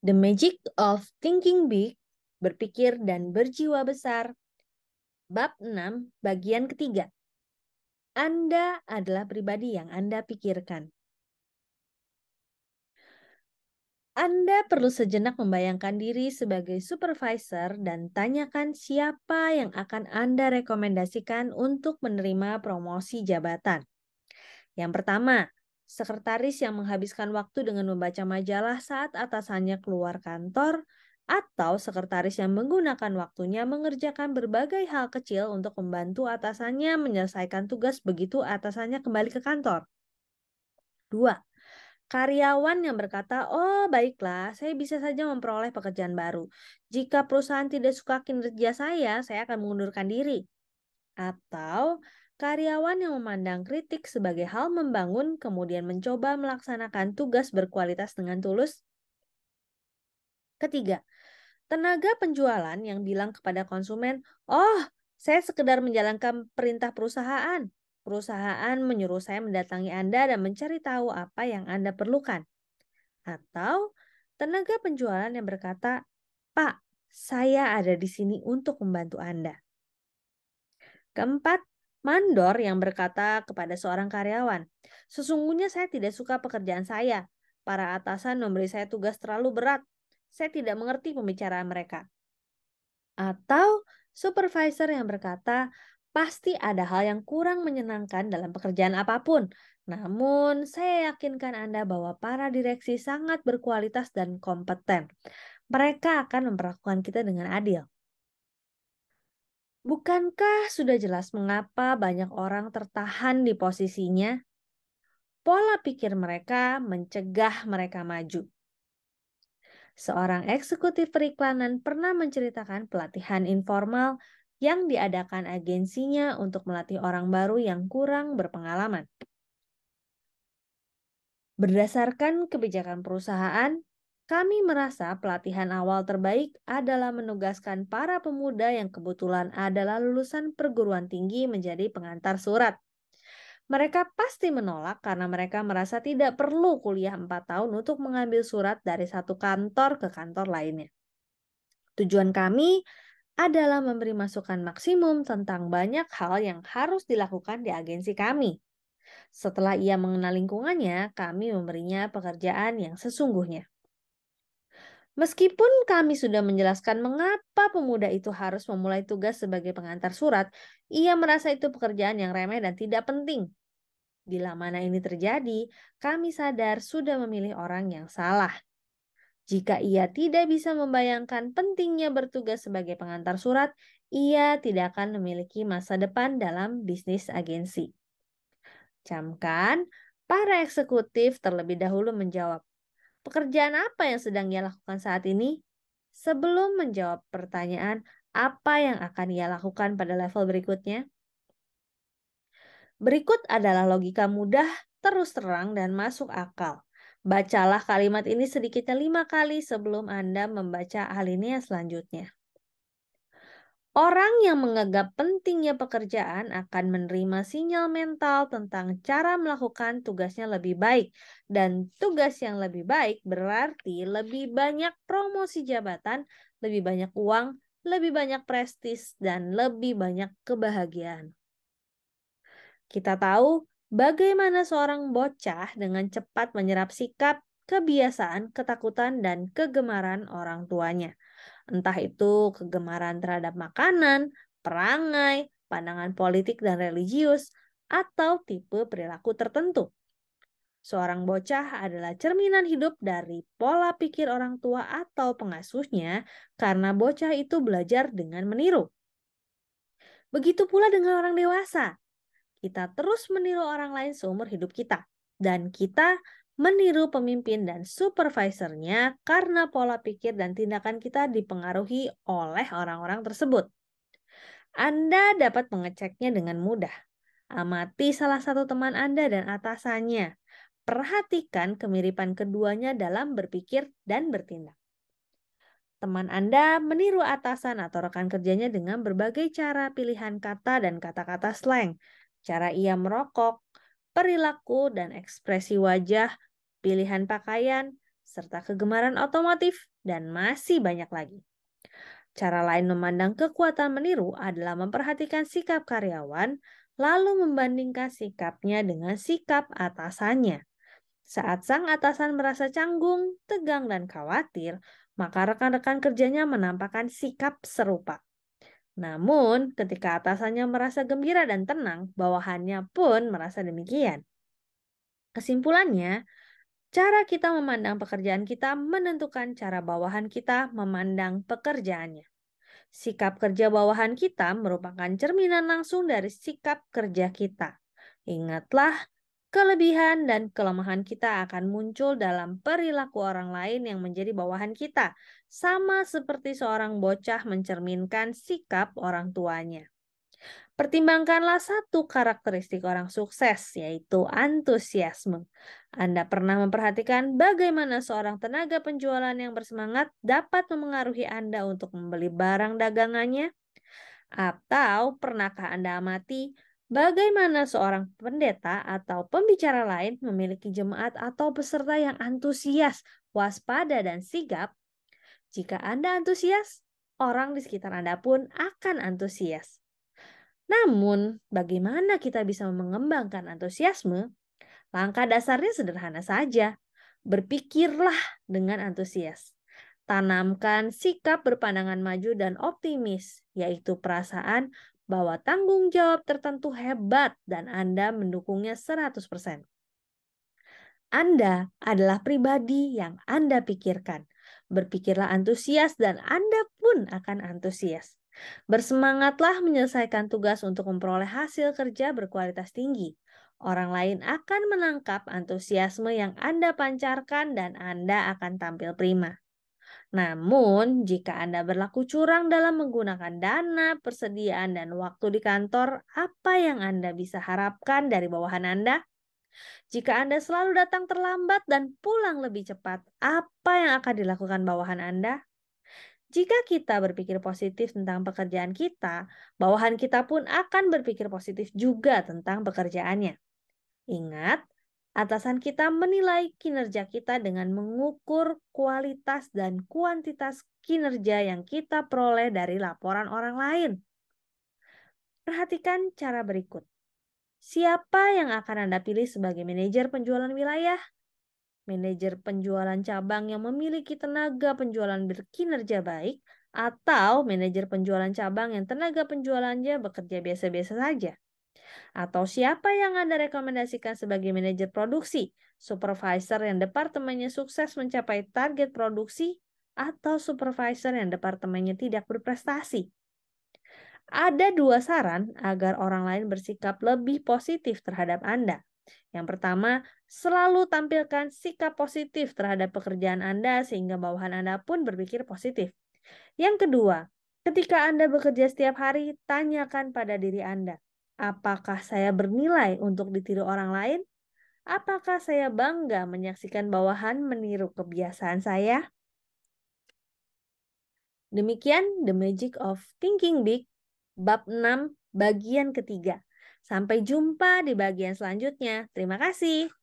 The Magic of Thinking Big, Berpikir dan Berjiwa Besar, Bab 6, bagian ketiga. Anda adalah pribadi yang Anda pikirkan. Anda perlu sejenak membayangkan diri sebagai supervisor dan tanyakan siapa yang akan Anda rekomendasikan untuk menerima promosi jabatan. Yang pertama, sekretaris yang menghabiskan waktu dengan membaca majalah saat atasannya keluar kantor, atau sekretaris yang menggunakan waktunya mengerjakan berbagai hal kecil untuk membantu atasannya menyelesaikan tugas begitu atasannya kembali ke kantor. 2. Karyawan yang berkata, "Oh, baiklah, saya bisa saja memperoleh pekerjaan baru. Jika perusahaan tidak suka kinerja saya, saya akan mengundurkan diri." Atau Karyawan yang memandang kritik sebagai hal membangun kemudian mencoba melaksanakan tugas berkualitas dengan tulus. Ketiga, tenaga penjualan yang bilang kepada konsumen, "Oh, saya sekedar menjalankan perintah perusahaan. Perusahaan menyuruh saya mendatangi Anda dan mencari tahu apa yang Anda perlukan." Atau tenaga penjualan yang berkata, "Pak, saya ada di sini untuk membantu Anda." Keempat, mandor yang berkata kepada seorang karyawan, "Sesungguhnya saya tidak suka pekerjaan saya. Para atasan memberi saya tugas terlalu berat. Saya tidak mengerti pembicaraan mereka." Atau supervisor yang berkata, "Pasti ada hal yang kurang menyenangkan dalam pekerjaan apapun. Namun, saya yakinkan Anda bahwa para direksi sangat berkualitas dan kompeten. Mereka akan memperlakukan kita dengan adil." Bukankah sudah jelas mengapa banyak orang tertahan di posisinya? Pola pikir mereka mencegah mereka maju. Seorang eksekutif periklanan pernah menceritakan pelatihan informal yang diadakan agensinya untuk melatih orang baru yang kurang berpengalaman. Berdasarkan kebijakan perusahaan, kami merasa pelatihan awal terbaik adalah menugaskan para pemuda yang kebetulan adalah lulusan perguruan tinggi menjadi pengantar surat. Mereka pasti menolak karena mereka merasa tidak perlu kuliah 4 tahun untuk mengambil surat dari satu kantor ke kantor lainnya. Tujuan kami adalah memberi masukan maksimum tentang banyak hal yang harus dilakukan di agensi kami. Setelah ia mengenal lingkungannya, kami memberinya pekerjaan yang sesungguhnya. Meskipun kami sudah menjelaskan mengapa pemuda itu harus memulai tugas sebagai pengantar surat, ia merasa itu pekerjaan yang remeh dan tidak penting. Bila mana ini terjadi, kami sadar sudah memilih orang yang salah. Jika ia tidak bisa membayangkan pentingnya bertugas sebagai pengantar surat, ia tidak akan memiliki masa depan dalam bisnis agensi. Camkan, para eksekutif terlebih dahulu menjawab, Pekerjaan apa yang sedang ia lakukan saat ini? Sebelum menjawab pertanyaan, apa yang akan ia lakukan pada level berikutnya? Berikut adalah logika mudah, terus terang, dan masuk akal. Bacalah kalimat ini sedikitnya lima kali sebelum Anda membaca hal ini yang selanjutnya. Orang yang menganggap pentingnya pekerjaan akan menerima sinyal mental tentang cara melakukan tugasnya lebih baik, dan tugas yang lebih baik berarti lebih banyak promosi jabatan, lebih banyak uang, lebih banyak prestis, dan lebih banyak kebahagiaan. Kita tahu bagaimana seorang bocah dengan cepat menyerap sikap, kebiasaan, ketakutan, dan kegemaran orang tuanya entah itu kegemaran terhadap makanan, perangai, pandangan politik dan religius, atau tipe perilaku tertentu. Seorang bocah adalah cerminan hidup dari pola pikir orang tua atau pengasuhnya, karena bocah itu belajar dengan meniru. Begitu pula dengan orang dewasa, kita terus meniru orang lain seumur hidup kita, dan kita meniru pemimpin dan supervisornya karena pola pikir dan tindakan kita dipengaruhi oleh orang-orang tersebut. Anda dapat mengeceknya dengan mudah. Amati salah satu teman Anda dan atasannya. Perhatikan kemiripan keduanya dalam berpikir dan bertindak. Teman Anda meniru atasan atau rekan kerjanya dengan berbagai cara pilihan kata dan kata-kata slang, cara ia merokok, perilaku dan ekspresi wajah, pilihan pakaian, serta kegemaran otomotif, dan masih banyak lagi. Cara lain memandang kekuatan meniru adalah memperhatikan sikap karyawan, lalu membandingkan sikapnya dengan sikap atasannya. Saat sang atasan merasa canggung, tegang, dan khawatir, maka rekan-rekan kerjanya menampakkan sikap serupa. Namun, ketika atasannya merasa gembira dan tenang, bawahannya pun merasa demikian. Kesimpulannya, Cara kita memandang pekerjaan kita menentukan cara bawahan kita memandang pekerjaannya. Sikap kerja bawahan kita merupakan cerminan langsung dari sikap kerja kita. Ingatlah, kelebihan dan kelemahan kita akan muncul dalam perilaku orang lain yang menjadi bawahan kita, sama seperti seorang bocah mencerminkan sikap orang tuanya. Pertimbangkanlah satu karakteristik orang sukses, yaitu antusiasme. Anda pernah memperhatikan bagaimana seorang tenaga penjualan yang bersemangat dapat memengaruhi Anda untuk membeli barang dagangannya? Atau pernahkah Anda amati bagaimana seorang pendeta atau pembicara lain memiliki jemaat atau peserta yang antusias, waspada, dan sigap? Jika Anda antusias, orang di sekitar Anda pun akan antusias. Namun, bagaimana kita bisa mengembangkan antusiasme? Langkah dasarnya sederhana saja. Berpikirlah dengan antusias. Tanamkan sikap berpandangan maju dan optimis, yaitu perasaan bahwa tanggung jawab tertentu hebat dan Anda mendukungnya 100%. Anda adalah pribadi yang Anda pikirkan. Berpikirlah antusias dan Anda pun akan antusias. Bersemangatlah menyelesaikan tugas untuk memperoleh hasil kerja berkualitas tinggi. Orang lain akan menangkap antusiasme yang Anda pancarkan dan Anda akan tampil prima. Namun, jika Anda berlaku curang dalam menggunakan dana, persediaan, dan waktu di kantor, apa yang Anda bisa harapkan dari bawahan Anda? Jika Anda selalu datang terlambat dan pulang lebih cepat, apa yang akan dilakukan bawahan Anda? Jika kita berpikir positif tentang pekerjaan kita, bawahan kita pun akan berpikir positif juga tentang pekerjaannya. Ingat, atasan kita menilai kinerja kita dengan mengukur kualitas dan kuantitas kinerja yang kita peroleh dari laporan orang lain. Perhatikan cara berikut. Siapa yang akan Anda pilih sebagai manajer penjualan wilayah? manajer penjualan cabang yang memiliki tenaga penjualan berkinerja baik, atau manajer penjualan cabang yang tenaga penjualannya bekerja biasa-biasa saja? Atau siapa yang Anda rekomendasikan sebagai manajer produksi, supervisor yang departemennya sukses mencapai target produksi, atau supervisor yang departemennya tidak berprestasi? Ada dua saran agar orang lain bersikap lebih positif terhadap Anda. Yang pertama, selalu tampilkan sikap positif terhadap pekerjaan Anda sehingga bawahan Anda pun berpikir positif. Yang kedua, ketika Anda bekerja setiap hari, tanyakan pada diri Anda, apakah saya bernilai untuk ditiru orang lain? Apakah saya bangga menyaksikan bawahan meniru kebiasaan saya? Demikian The Magic of Thinking Big, bab 6, bagian ketiga. Sampai jumpa di bagian selanjutnya. Terima kasih.